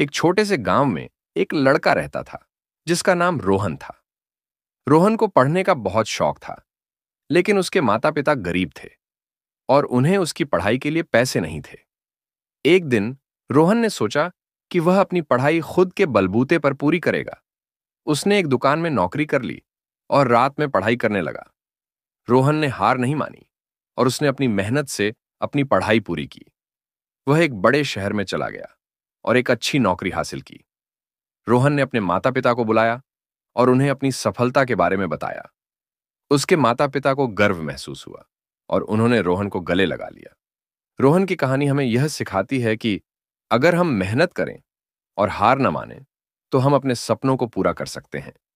एक छोटे से गांव में एक लड़का रहता था जिसका नाम रोहन था रोहन को पढ़ने का बहुत शौक था लेकिन उसके माता पिता गरीब थे और उन्हें उसकी पढ़ाई के लिए पैसे नहीं थे एक दिन रोहन ने सोचा कि वह अपनी पढ़ाई खुद के बलबूते पर पूरी करेगा उसने एक दुकान में नौकरी कर ली और रात में पढ़ाई करने लगा रोहन ने हार नहीं मानी और उसने अपनी मेहनत से अपनी पढ़ाई पूरी की वह एक बड़े शहर में चला गया और एक अच्छी नौकरी हासिल की रोहन ने अपने माता पिता को बुलाया और उन्हें अपनी सफलता के बारे में बताया उसके माता पिता को गर्व महसूस हुआ और उन्होंने रोहन को गले लगा लिया रोहन की कहानी हमें यह सिखाती है कि अगर हम मेहनत करें और हार न माने तो हम अपने सपनों को पूरा कर सकते हैं